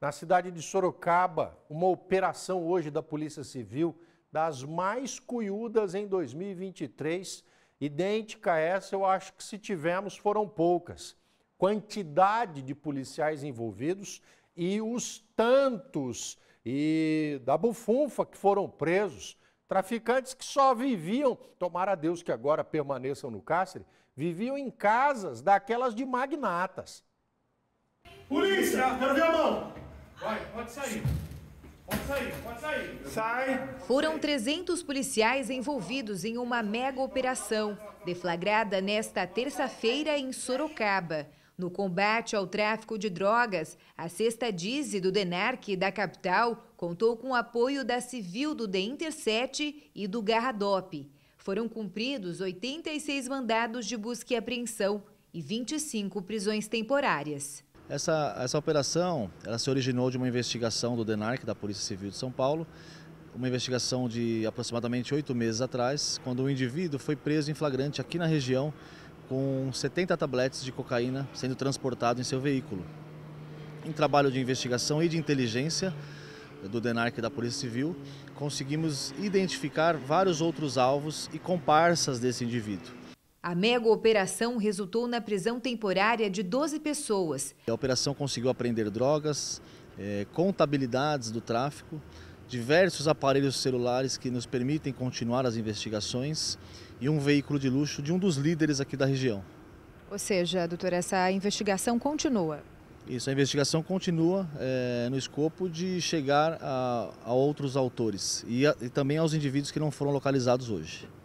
Na cidade de Sorocaba, uma operação hoje da Polícia Civil, das mais cuiudas em 2023, idêntica a essa, eu acho que se tivemos foram poucas. Quantidade de policiais envolvidos e os tantos e da bufunfa que foram presos, traficantes que só viviam, tomara a Deus que agora permaneçam no cárcere, viviam em casas daquelas de magnatas. Polícia, quero ver a mão. Vai, pode sair. Pode sair, pode sair. Sai. Foram 300 policiais envolvidos em uma mega operação, deflagrada nesta terça-feira em Sorocaba. No combate ao tráfico de drogas, a sexta DIZE do DENARC da capital contou com o apoio da Civil do Inter 7 e do Garradop. Foram cumpridos 86 mandados de busca e apreensão e 25 prisões temporárias. Essa, essa operação ela se originou de uma investigação do DENARC, da Polícia Civil de São Paulo, uma investigação de aproximadamente oito meses atrás, quando um indivíduo foi preso em flagrante aqui na região com 70 tabletes de cocaína sendo transportado em seu veículo. Em trabalho de investigação e de inteligência do DENARC e da Polícia Civil, conseguimos identificar vários outros alvos e comparsas desse indivíduo. A mega operação resultou na prisão temporária de 12 pessoas. A operação conseguiu apreender drogas, é, contabilidades do tráfico, diversos aparelhos celulares que nos permitem continuar as investigações e um veículo de luxo de um dos líderes aqui da região. Ou seja, doutora, essa investigação continua? Isso, a investigação continua é, no escopo de chegar a, a outros autores e, a, e também aos indivíduos que não foram localizados hoje.